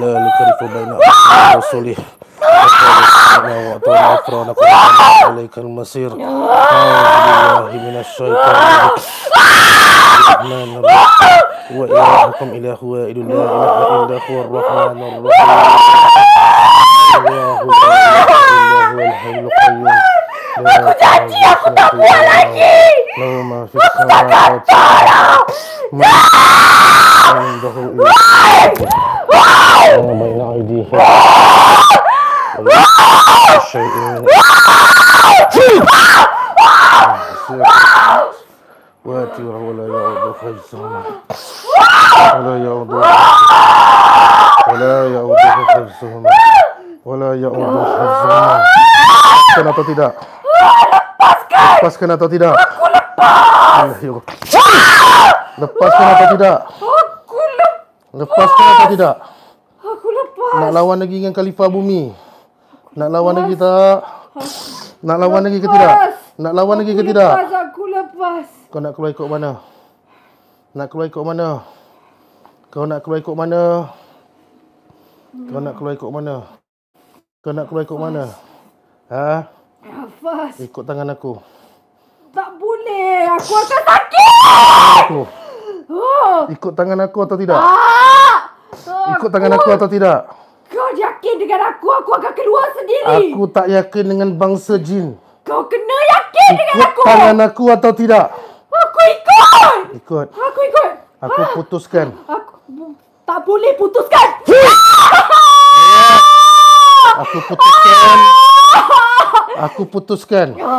لا نكرف بين رسوله ورسوله وأطعنا غفرانك المصير من الشيطان وإلهكم إله واحد لا إله إلا هو الرحمن الرحيم الله لا إله إلا هو الحي القيوم aku janji aku tak buat lagi. Aku tak gatal. Kenapa tidak? lepaskan! Lepaskan atau tidak? Aku lepas! Ya Lepaskan atau tidak? Aku lepas! Lepaskan atau tidak? Aku lepas! Nak lawan lagi dengan Khalifah Bumi? Nak lawan lagi tak? Nak lawan lagi ke tidak? Nak lawan lagi ke tidak? Aku lepas! Kau nak keluar ikut mana? Nak keluar ikut mana? Kau nak keluar ikut mana? Kau nak keluar ikut mana? Kau nak keluar ikut mana? Ha? nafas. Ikut tangan aku. Tak boleh. Aku akan sakit. Oh. Ikut tangan aku atau tidak? Tak. Ah. Ikut tangan aku atau tidak? Kau yakin dengan aku, aku akan keluar sendiri. Aku tak yakin dengan bangsa jin. Kau kena yakin ikut dengan aku. Ikut tangan aku atau tidak? Aku ikut. Ikut. Aku ikut. Aku ha. putuskan. Aku tak boleh putuskan. Aku putuskan. Ah! Aku putuskan. Ya,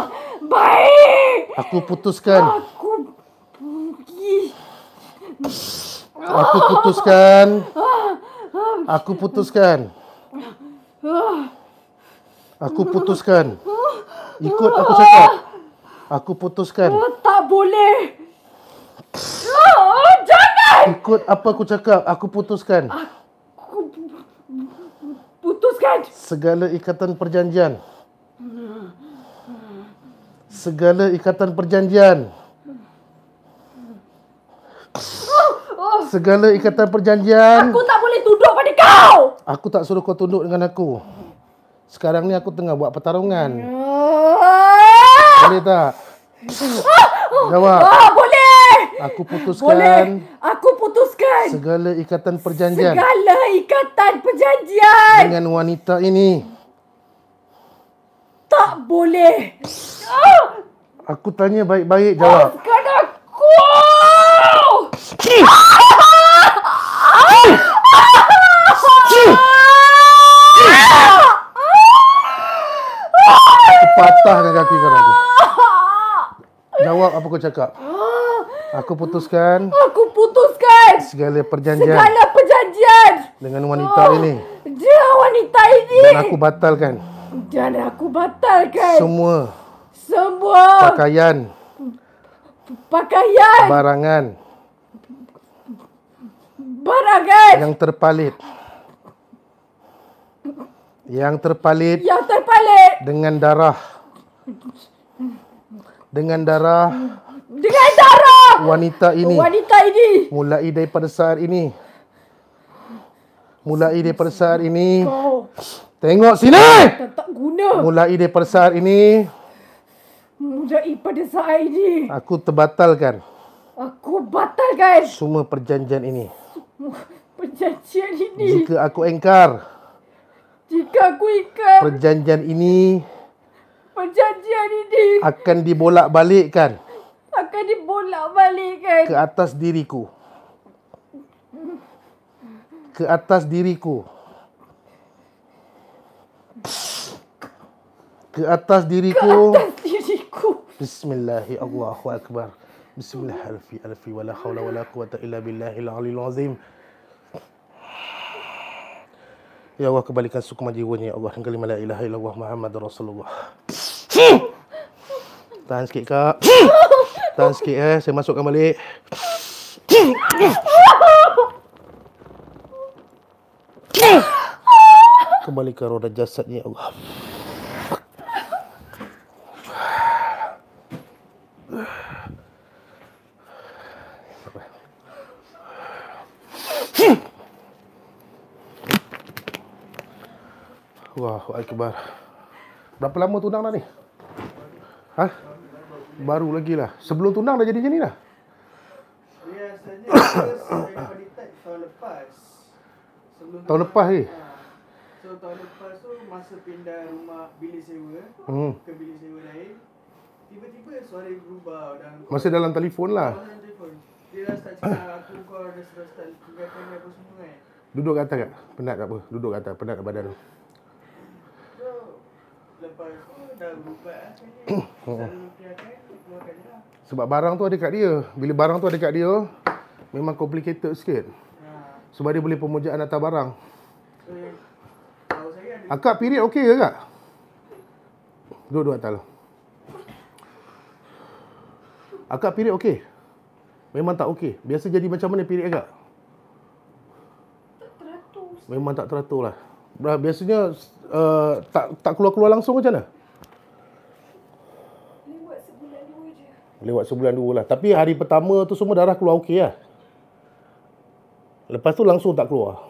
baik. Aku putuskan. Aku pergi. Aku putuskan. Aku putuskan. Aku putuskan. Ikut aku cakap. Aku putuskan. Oh, tak boleh. Oh, jangan. Ikut apa aku cakap. Aku putuskan putuskan segala ikatan perjanjian. Segala ikatan perjanjian. Segala ikatan perjanjian. Aku tak boleh tunduk pada kau. Aku tak suruh kau tunduk dengan aku. Sekarang ni aku tengah buat pertarungan. Ah. Boleh tak? Ah. Jawab. Ah, boleh. Aku putuskan. Boleh. Aku putuskan. Segala ikatan perjanjian. Segala ikatan perjanjian. Dengan wanita ini. Tak boleh. Oh. Aku tanya baik-baik jawab. Maafkan aku. Patahkan kaki kau lagi. Jawab apa kau cakap? Ah. Aku putuskan. Aku putuskan. Segala perjanjian. Segala perjanjian. Dengan wanita oh, ini. Dia wanita ini. Dan aku batalkan. Dan aku batalkan. Semua. Semua. Pakaian. Pakaian. Barangan. Barangan. Yang terpalit. Yang terpalit. Yang terpalit. Dengan darah. Dengan darah. Dengan darah Wanita ini Wanita ini Mulai daripada saat ini Mulai daripada saat ini Kau Tengok sini Tak guna Mulai daripada saat ini Mulai pada saat ini Aku terbatalkan Aku batalkan Semua perjanjian ini Semua perjanjian ini Jika aku engkar Jika aku engkar Perjanjian ini Perjanjian ini Akan dibolak-balikkan akan dibolak balikkan ke atas diriku ke atas diriku ke atas diriku ke atas diriku bismillahirrahmanirrahim bismillahirrahmanirrahim wala haula wala quwata illa billahi aliyil azim Ya Allah kembalikan suku majiwanya Ya Allah Kali malah ilaha ilallah Muhammad Rasulullah Tahan sikit kak Tahan sikit eh, saya masukkan balik. Kembali ke roda jasad ni, ya Allah. Wah, Akbar. Berapa lama tu dah ni? Hah? baru lagi lah. Sebelum tunang dah jadi macam ni lah. Biasanya saya tahun lepas. Tahun lepas ni? Ah. tahun lepas tu masa pindah rumah bilik sewa hmm. ke bilik sewa lain Tiba-tiba suara berubah dan Masa dalam telefon lah kan? Duduk kat atas kat? Penat tak apa? Duduk kat atas, penat kat badan tu lepas tu dah berubah kan Selalu kira sebab barang tu ada kat dia. Bila barang tu ada kat dia, memang complicated sikit. Ya. Sebab dia boleh pemujaan atas barang. Akak period okey ke kak? Dua-dua atas lah. Akak period okey? Memang tak okey. Biasa jadi macam mana period akak? Memang tak teratur lah. Biasanya uh, tak tak keluar-keluar langsung macam mana? lewat sebulan dua lah. Tapi hari pertama tu semua darah keluar okey lah. Lepas tu langsung tak keluar.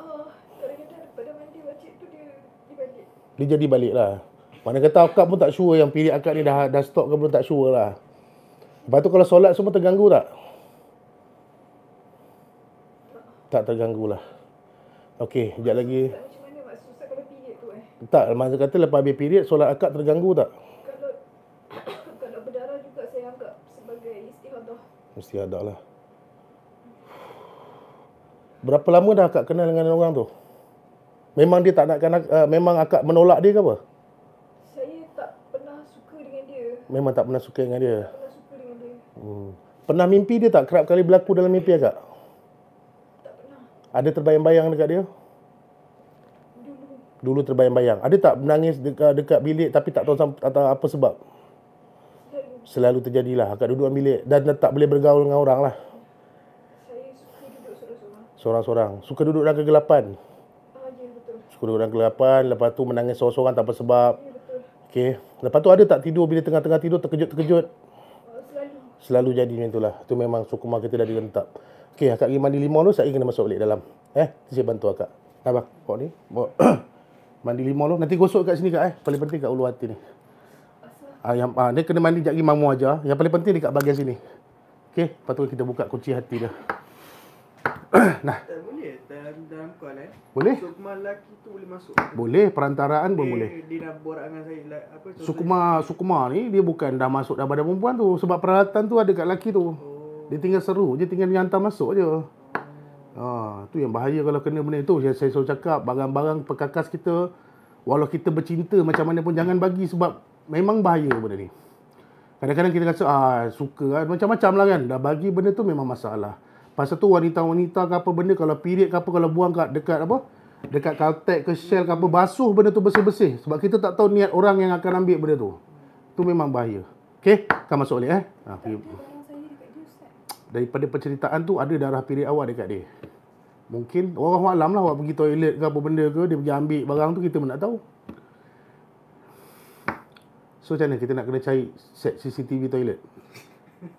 Oh, kalau dia jadi balik lah. Mana kata akak pun tak sure yang pilih akak ni dah dah stop ke belum tak sure lah. Lepas tu kalau solat semua terganggu tak? Tak terganggu lah. Okey, sekejap lagi. Tak, masa eh. kata lepas habis period, solat akak terganggu tak? Mesti ada lah. Berapa lama dah akak kenal dengan orang tu? Memang dia tak nak kenal, uh, eh, memang akak menolak dia ke apa? Saya tak pernah suka dengan dia. Memang tak pernah suka dengan dia? Tak pernah suka dengan dia. Hmm. Pernah mimpi dia tak kerap kali berlaku dalam mimpi akak? Tak pernah. Ada terbayang-bayang dekat dia? Dulu. Dulu terbayang-bayang. Ada tak menangis dekat, dekat bilik tapi tak tahu apa sebab? Tak selalu terjadilah akak duduk bilik dan tak boleh bergaul dengan orang lah seorang-seorang suka duduk dalam kegelapan suka duduk dalam kegelapan lepas tu menangis seorang-seorang tanpa sebab Okay, lepas tu ada tak tidur bila tengah-tengah tidur terkejut-terkejut selalu jadi macam itulah tu memang sukma kita dah direntap Okey, akak pergi mandi limau tu saya kena masuk balik dalam eh saya bantu akak abang kau ni mandi limau tu nanti gosok kat sini kak eh paling penting kat ulu hati ni Ah yang ah, dia kena mandi jap lagi mamu aja. Yang paling penting dekat bahagian sini. Okey, lepas tu kita buka kunci hati dia. nah. Boleh dalam dalam call eh? Boleh. Sukma lelaki tu boleh masuk. Boleh, perantaraan pun boleh. Dia nak borak dengan saya apa Sukma saya? Sukma ni dia bukan dah masuk dah badan perempuan tu sebab peralatan tu ada kat lelaki tu. Oh. Dia tinggal seru je tinggal dia masuk je. oh. ha, tu yang bahaya kalau kena benda tu. Saya saya selalu cakap barang-barang perkakas kita Walau kita bercinta macam mana pun jangan bagi sebab memang bahaya benda ni. Kadang-kadang kita rasa ah suka lah. macam-macam lah kan. Dah bagi benda tu memang masalah. Pasal tu wanita-wanita ke apa benda kalau period ke apa kalau buang kat dekat apa dekat kaltek ke shell ke apa basuh benda tu bersih-bersih sebab kita tak tahu niat orang yang akan ambil benda tu. Tu memang bahaya. Okey, kau masuk balik eh. Ha, ah, Daripada penceritaan tu ada darah period awak dekat dia. Mungkin orang malam lah awak pergi toilet ke apa benda ke dia pergi ambil barang tu kita pun nak tahu. So macam mana kita nak kena cari set CCTV toilet?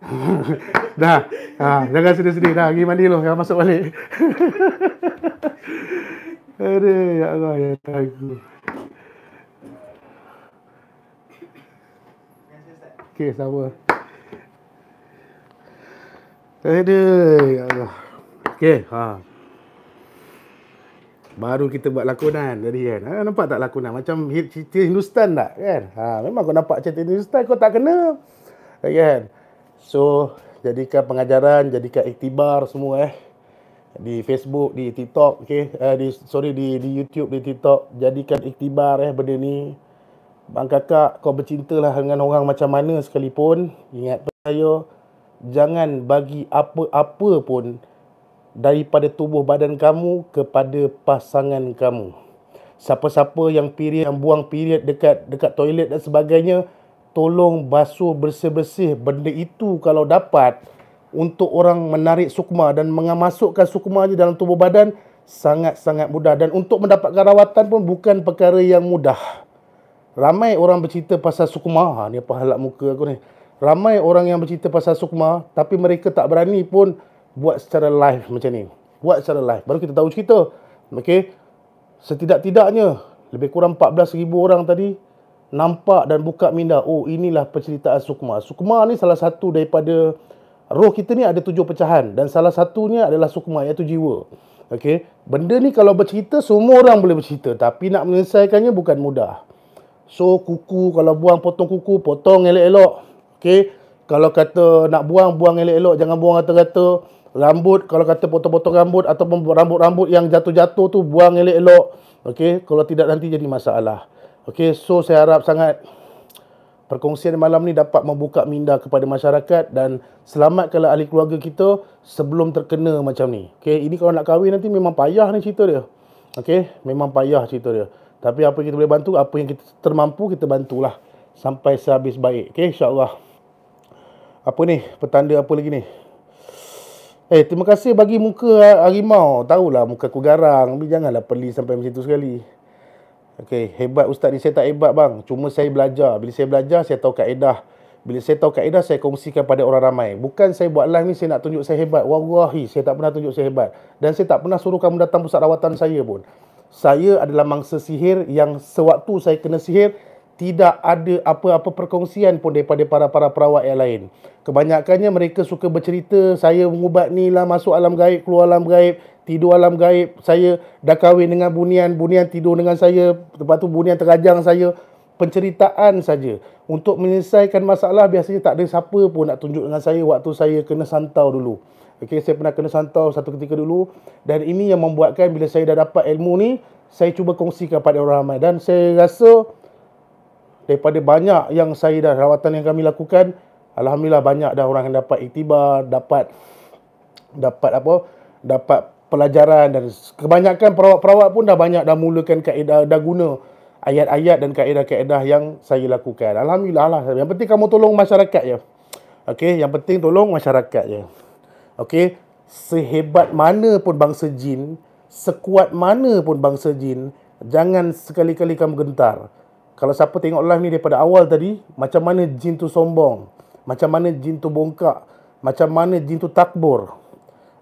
dah. Ha, jangan sedih-sedih dah. Pergi mandi loh, jangan masuk balik. Aduh, ya Allah, ya tagu. Okay, sama. Aduh, ya Allah. Okay, ha baru kita buat lakonan tadi kan. Ha, nampak tak lakonan? Macam cerita Hindustan tak kan? Ha, memang kau nampak cerita Hindustan, kau tak kena. Eh, kan? So, jadikan pengajaran, jadikan iktibar semua eh. Di Facebook, di TikTok, okay? Eh, di, sorry, di, di YouTube, di TikTok. Jadikan iktibar eh benda ni. Bang kakak, kau bercintalah dengan orang macam mana sekalipun. Ingat percaya, jangan bagi apa-apa pun daripada tubuh badan kamu kepada pasangan kamu. Siapa-siapa yang period yang buang period dekat dekat toilet dan sebagainya, tolong basuh bersih-bersih benda itu kalau dapat untuk orang menarik sukma dan mengamasukkan sukma di dalam tubuh badan sangat-sangat mudah dan untuk mendapatkan rawatan pun bukan perkara yang mudah. Ramai orang bercerita pasal sukma. Ha, ni apa halak muka aku ni. Ramai orang yang bercerita pasal sukma tapi mereka tak berani pun buat secara live macam ni. Buat secara live. Baru kita tahu cerita. okay? Setidak-tidaknya lebih kurang 14,000 orang tadi nampak dan buka minda. Oh, inilah penceritaan Sukma. Sukma ni salah satu daripada roh kita ni ada tujuh pecahan dan salah satunya adalah Sukma iaitu jiwa. Okay, Benda ni kalau bercerita semua orang boleh bercerita tapi nak menyelesaikannya bukan mudah. So kuku kalau buang potong kuku potong elok-elok. Okay, Kalau kata nak buang buang elok-elok jangan buang rata-rata rambut kalau kata potong-potong rambut atau rambut-rambut yang jatuh-jatuh tu buang elok-elok okay. kalau tidak nanti jadi masalah Okay, so saya harap sangat perkongsian malam ni dapat membuka minda kepada masyarakat dan selamatkanlah ahli keluarga kita sebelum terkena macam ni Okay, ini kalau nak kahwin nanti memang payah ni cerita dia okay, memang payah cerita dia tapi apa yang kita boleh bantu apa yang kita termampu kita bantulah sampai sehabis baik okey insyaallah apa ni petanda apa lagi ni Eh, terima kasih bagi muka ha-, harimau. Tahulah muka aku garang. Tapi janganlah peli sampai macam tu sekali. Okey, hebat ustaz ni. Saya tak hebat bang. Cuma saya belajar. Bila saya belajar, saya tahu kaedah. Bila saya tahu kaedah, saya kongsikan pada orang ramai. Bukan saya buat live ni, saya nak tunjuk saya hebat. Wallahi, saya tak pernah tunjuk saya hebat. Dan saya tak pernah suruh kamu datang pusat rawatan saya pun. Saya adalah mangsa sihir yang sewaktu saya kena sihir, tidak ada apa-apa perkongsian pun daripada para-para perawat yang lain. Kebanyakannya mereka suka bercerita, saya mengubat ni lah masuk alam gaib, keluar alam gaib, tidur alam gaib, saya dah kahwin dengan bunian, bunian tidur dengan saya, lepas tu bunian terajang saya. Penceritaan saja Untuk menyelesaikan masalah biasanya tak ada siapa pun nak tunjuk dengan saya waktu saya kena santau dulu. Okay, saya pernah kena santau satu ketika dulu dan ini yang membuatkan bila saya dah dapat ilmu ni, saya cuba kongsikan kepada orang ramai dan saya rasa daripada banyak yang saya dah rawatan yang kami lakukan alhamdulillah banyak dah orang yang dapat iktibar dapat dapat apa dapat pelajaran dan kebanyakan perawat-perawat pun dah banyak dah mulakan kaedah dah guna ayat-ayat dan kaedah-kaedah yang saya lakukan. Alhamdulillah lah. Yang penting kamu tolong masyarakat je. Okey, yang penting tolong masyarakat je. Okey, sehebat mana pun bangsa jin, sekuat mana pun bangsa jin, jangan sekali-kali kamu gentar kalau siapa tengok live ni daripada awal tadi, macam mana jin tu sombong, macam mana jin tu bongkak, macam mana jin tu takbur.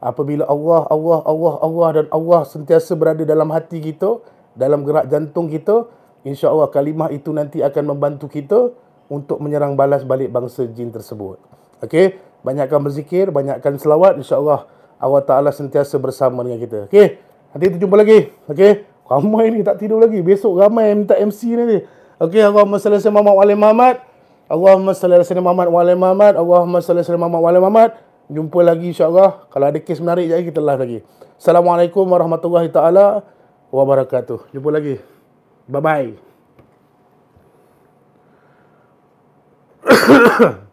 Apabila Allah, Allah, Allah, Allah dan Allah sentiasa berada dalam hati kita, dalam gerak jantung kita, insya-Allah kalimah itu nanti akan membantu kita untuk menyerang balas balik bangsa jin tersebut. Okey, banyakkan berzikir, banyakkan selawat, insya-Allah Allah Taala sentiasa bersama dengan kita. Okey. Nanti kita jumpa lagi. Okey. Ramai ni tak tidur lagi. Besok ramai minta MC nanti. Okey, Allahumma salli sallam Muhammad wa alim Muhammad. Allahumma salli sallam Muhammad wa alim Muhammad. Allahumma salli sallam Muhammad wa alim Muhammad. Jumpa lagi insya-Allah. Kalau ada kes menarik jadi kita live lagi. Assalamualaikum warahmatullahi taala wabarakatuh. Jumpa lagi. Bye bye.